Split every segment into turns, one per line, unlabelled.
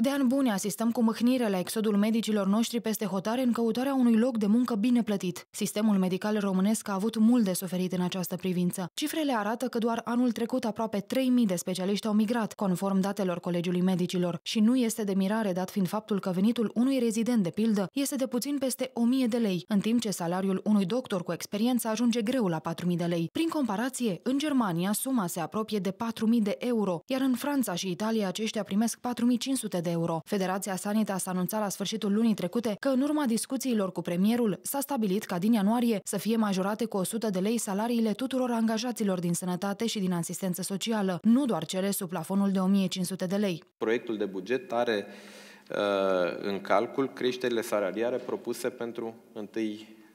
De ani bune asistăm cu mâhnire la exodul medicilor noștri peste hotare în căutarea unui loc de muncă bine plătit. Sistemul medical românesc a avut mult de suferit în această privință. Cifrele arată că doar anul trecut aproape 3.000 de specialiști au migrat, conform datelor Colegiului Medicilor, și nu este de mirare dat fiind faptul că venitul unui rezident, de pildă, este de puțin peste 1.000 de lei, în timp ce salariul unui doctor cu experiență ajunge greu la 4.000 de lei. Prin comparație, în Germania suma se apropie de 4.000 de euro, iar în Franța și Italia aceștia primesc 4.500 de de euro. Federația Sanitas a anunțat la sfârșitul lunii trecute că în urma discuțiilor cu premierul s-a stabilit ca din ianuarie să fie majorate cu 100 de lei salariile tuturor angajaților din sănătate și din asistență socială, nu doar cele sub plafonul de 1500 de lei.
Proiectul de buget are uh, în calcul creșterile salariare propuse pentru 1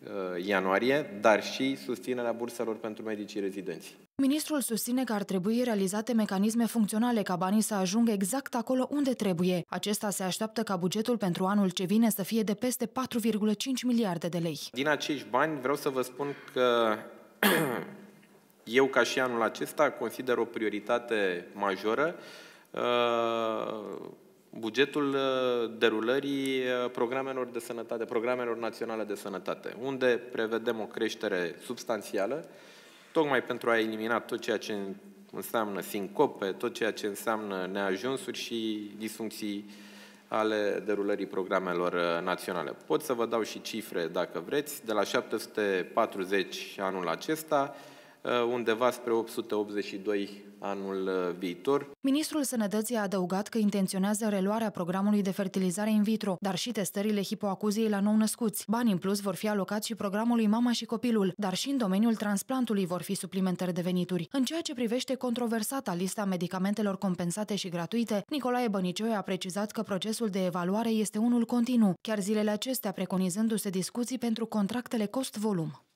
Uh, ianuarie, dar și susținerea burselor pentru medicii rezidenți.
Ministrul susține că ar trebui realizate mecanisme funcționale ca banii să ajungă exact acolo unde trebuie. Acesta se așteaptă ca bugetul pentru anul ce vine să fie de peste 4,5 miliarde de lei.
Din acești bani vreau să vă spun că eu, ca și anul acesta, consider o prioritate majoră uh, bugetul uh, derulării uh, programelor de sănătate, programelor naționale de sănătate, unde prevedem o creștere substanțială, tocmai pentru a elimina tot ceea ce înseamnă sincope, tot ceea ce înseamnă neajunsuri și disfuncții ale derulării programelor uh, naționale. Pot să vă dau și cifre, dacă vreți, de la 740 anul acesta, Uh, undeva spre 882 anul uh, viitor.
Ministrul Sănătății a adăugat că intenționează reluarea programului de fertilizare in vitro, dar și testările hipoacuziei la nou-născuți. Bani în plus vor fi alocați și programului Mama și Copilul, dar și în domeniul transplantului vor fi suplimentări de venituri. În ceea ce privește controversata lista medicamentelor compensate și gratuite, Nicolae Bănicioi a precizat că procesul de evaluare este unul continuu, chiar zilele acestea preconizându-se discuții pentru contractele cost-volum.